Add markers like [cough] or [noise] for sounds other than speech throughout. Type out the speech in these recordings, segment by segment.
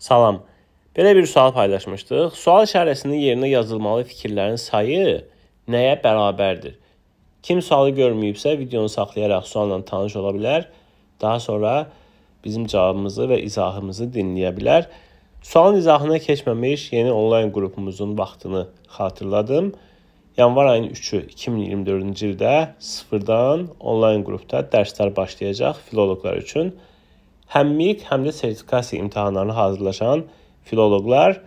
Salam. Belə bir sual paylaşmışdıq. Sual işarəsinin yerinə yazılmalı fikirlərin sayı nəyə bərabərdir? Kim sualı görməyibsə, videonu saxlayaraq sualla tanış ola bilər. Daha sonra bizim cavabımızı və izahımızı dinləyə bilər. Sualın izahına keçməmiş yeni onlayn qrupumuzun vaxtını xatırladım. Yanvar ayının 3-ü 2024-cü ildə sıfırdan onlayn qrupda dərslər başlayacaq filoloqlar üçün həm MİQ, həm də sertifikasiya imtahanlarına hazırlaşan filoloqlar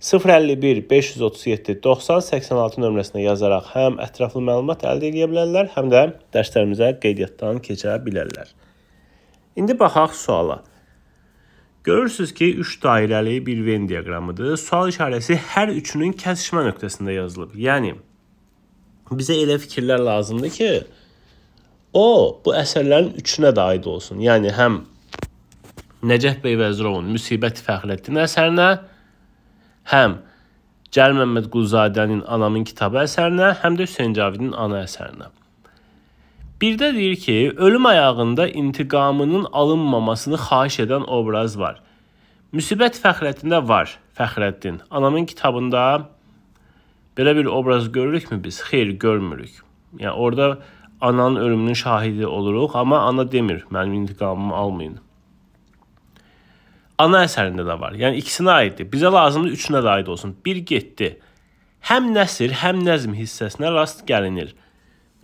051 537 90 86 nömrəsinə yazaraq həm ətraflı məlumat əldə edə bilərlər, həm də dərslərimizə qeydiyyatdan keçə bilərlər. İndi baxaq suala. Görürsüz ki, 3 dairəli bir Venn diaqramıdır. Sual işarəsi hər üçünün kəsişmə nöqtəsində yazılıb. Yəni bizə elə fikirlər lazımdır ki, o bu əsərlərin üçünə də aid olsun. Yəni həm Nəcəf bəy Vəzirovun Müsibət Fəxrəddin əsərinə, həm Cəlil Məmməd Qulzadənin Anamın kitabı əsərinə, həm də Hüseyn Cavidin Ana əsərinə. Birdə deyir ki, ölüm ayağında intiqamının alınmamasını xahiş edən obraz var. Müsibət Fəxrəddində var, Fəxrəddin. Anamın kitabında belə bir obraz görürükmü biz? Xeyr, görmürük. Yəni orada ananın ölümünün şahidi oluruq, amma ana demir, mənim intiqamımı almayın ana əsərində də var. Yəni ikisinə aiddir. Bizə lazımdır üçünə də aid olsun. Bir getdi. Həm nəsr, həm nəzm hissəsinə rast gəlinir.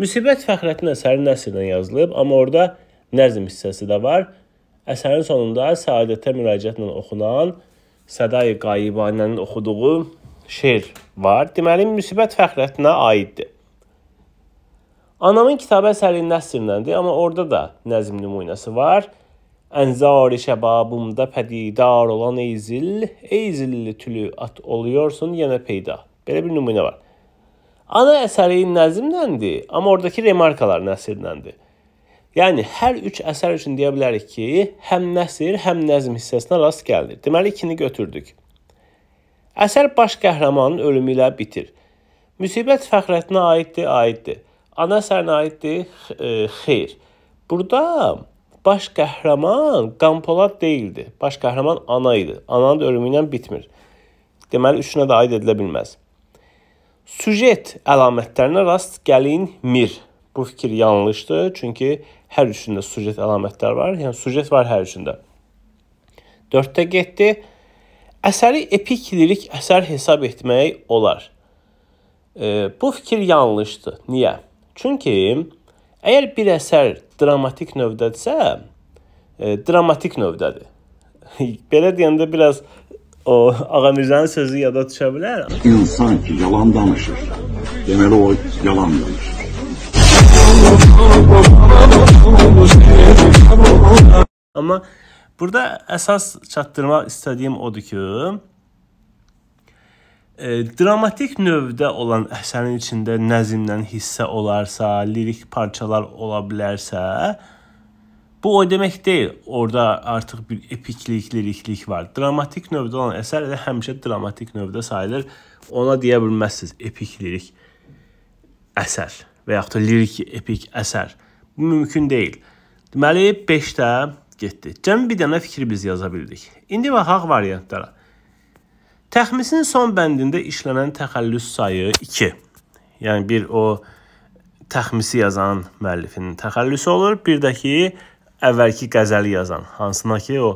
Müsibət Fəxrəddin əsəri nəsrlə yazılıb, amma orada nəzm hissəsi də var. Əsərin sonunda Səadətə müraciətlə oxunan Sədai Qayibanənin oxuduğu şeir var. Deməli, Müsibət Fəxrəddinə aiddir. Anamın kitabə əsəri nəsrləndir, amma orada da nəzm nümunəsi var. Ənzari şəbabımda pədidar olan ey zil, ey zilli tülü at oluyorsun yenə peyda. Belə bir nümunə var. Ana əsəri nəzmdəndir, amma oradakı remarkalar nəsrdəndir. Yəni hər üç əsər üçün deyə bilərik ki, həm nəsr, həm nəzm hissəsinə rast gəldi. Deməli ikini götürdük. Əsər baş qəhrəmanın ölümü ilə bitir. Müsibət Fəxrəddinə aiddir, aiddir. Ana əsərinə aiddir, e, xeyr. Burada baş qəhrəman Qampolad deyildi. Baş qəhrəman ana idi. Ananın ölümü ilə bitmir. Deməli üçünə də aid edilə bilməz. Sujet əlamətlərinə rast gəlin mir. Bu fikir yanlışdır, çünki hər üçündə sujet əlamətləri var. Yəni sujet var hər üçündə. 4-də getdi. Əsəri epik lirik əsər hesab etmək olar. E, bu fikir yanlışdır. Niyə? Çünki əgər bir əsər dramatik növdədirsə, e, dramatik növdədir. [laughs] Belə deyəndə biraz o Ağa Mirzənin sözü yada düşə bilər. İnsan ki, yalan danışır. Deməli o yalan danışır. Amma burada əsas çatdırmaq istədiyim odur ki, E, dramatik növdə olan əsərin içində nəzmdən hissə olarsa, lirik parçalar ola bilərsə, bu o demək deyil. Orda artıq bir epiklik, liriklik var. Dramatik növdə olan əsər də həmişə dramatik növdə sayılır. Ona deyə bilməzsiniz epik lirik əsər və yaxud da lirik epik əsər. Bu mümkün deyil. Deməli 5-də getdi. Cəmi bir dənə fikri biz yaza bildik. İndi baxaq variantlara. Təxmisin son bəndində işlənən təxəllüs sayı 2. Yəni bir o təxmisi yazan müəllifin təxəllüsü olur, bir də ki əvvəlki qəzəli yazan, hansına ki o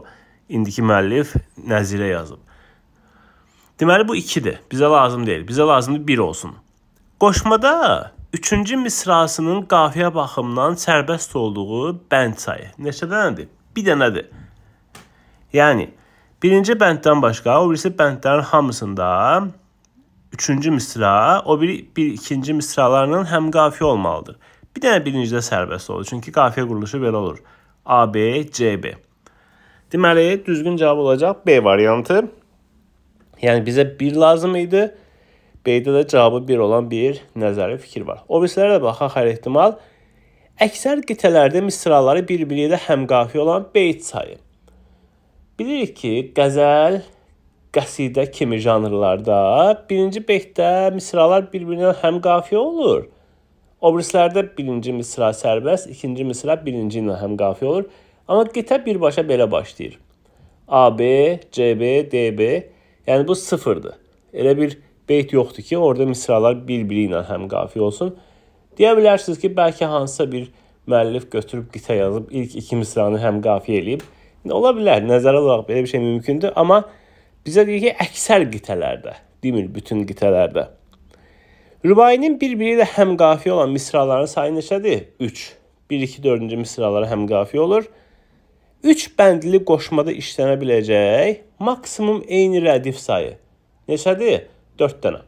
indiki müəllif nəzirə yazıb. Deməli bu 2-dir. Bizə lazım deyil. Bizə lazımdır 1 olsun. Qoşmada 3-cü misrasının qafiyə baxımından sərbəst olduğu bənd sayı neçə dənədir? 1 dənədir. Yəni Birinci bənddən başqa o birisi bəndlərin hamısında üçüncü misra, o biri bir ikinci misralarla həm qafiyə olmalıdır. Bir dənə birincidə sərbəst olur. Çünki qafiyə quruluşu belə olur. AB, CB. Deməli, düzgün cavab olacaq B variantı. Yəni bizə 1 lazım idi. B-də də cavabı 1 olan bir nəzəri fikir var. O birisilərə də baxaq hər ehtimal. Əksər qitələrdə misraları bir-biri ilə həmqafiyə olan beyt sayı. Bilirik ki, qəzəl, qəsidə kimi janrlarda birinci beytdə misralar bir-birindən həm qafiyə olur. Obrislərdə birinci misra sərbəst, ikinci misra birinci ilə həm qafiyə olur. Amma qitə birbaşa belə başlayır. AB, CB, DB, yəni bu sıfırdır. Elə bir beyt yoxdur ki, orada misralar bir-biri ilə həm qafiyə olsun. Deyə bilərsiniz ki, bəlkə hansısa bir müəllif götürüb qitə yazıb ilk iki misranı həm qafiyə eləyib Ola bilər, nəzərə alaraq belə bir şey mümkündür, amma bizə deyir ki, əksər qitələrdə, demir bütün qitələrdə. Rübainin bir-biri ilə həmqafiyə olan misraların sayı neçədir? 3. 1 2 4-cü misraları həmqafiyə olur. 3 bəndli qoşmada işlənə biləcək maksimum eyni rədif sayı neçədir? 4 dənə.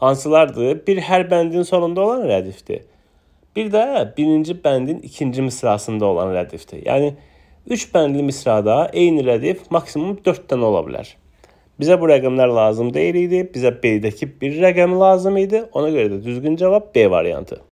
Hansılardır? Bir hər bəndin sonunda olan rədifdir. Bir də birinci bəndin ikinci misrasında olan rədifdir. Yəni 3 bəndli misrada eyni rədif maksimum 4 dənə ola bilər. Bizə bu rəqəmlər lazım deyil idi. Bizə B-dəki bir rəqəm lazım idi. Ona görə də düzgün cavab B variantı.